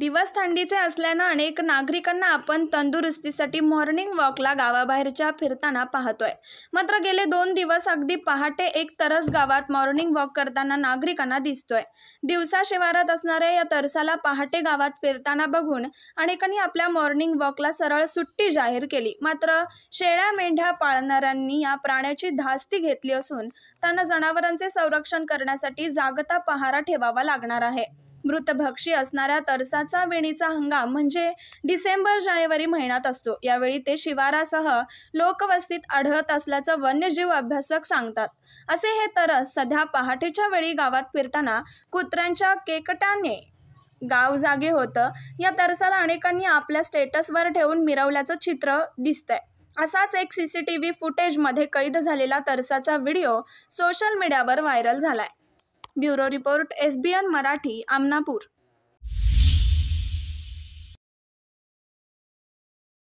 दिवस थंडीचे असल्यानं अनेक नागरिकांना आपण तंदुरुस्तीसाठी मॉर्निंग वॉकला गावाबाहेरच्या फिरताना पाहतोय मात्र गेले दोन दिवस अगदी पहाटे एक तरस गावात मॉर्निंग वॉक करताना नागरिकांना दिसतोय दिवसा शिवारात असणाऱ्या या तरसाला पहाटे गावात फिरताना बघून अनेकांनी आपल्या मॉर्निंग वॉकला सरळ सुट्टी जाहीर केली मात्र शेळ्या मेंढ्या पाळणाऱ्यांनी या प्राण्याची धास्ती घेतली असून त्यांना जनावरांचे संरक्षण करण्यासाठी जागता पहारा ठेवावा लागणार आहे मृतभक्षी असणाऱ्या तरसाचा वेणीचा हंगाम म्हणजे डिसेंबर जानेवारी महिन्यात असतो यावेळी ते शिवारासह लोकवस्तीत आढळत असल्याचं वन्यजीव अभ्यासक सांगतात असे हे तरस सध्या पहाटेच्या वेळी गावात फिरताना कुत्र्यांच्या केकटाने गाव जागे होतं या तरसाला अनेकांनी आपल्या स्टेटसवर ठेवून मिरवल्याचं चित्र दिसतंय असाच एक सी सी टी व्ही फुटेजमध्ये कैद झालेला तरसाचा व्हिडिओ सोशल मीडियावर व्हायरल झालाय bureau report S B N Marathi आमनापूर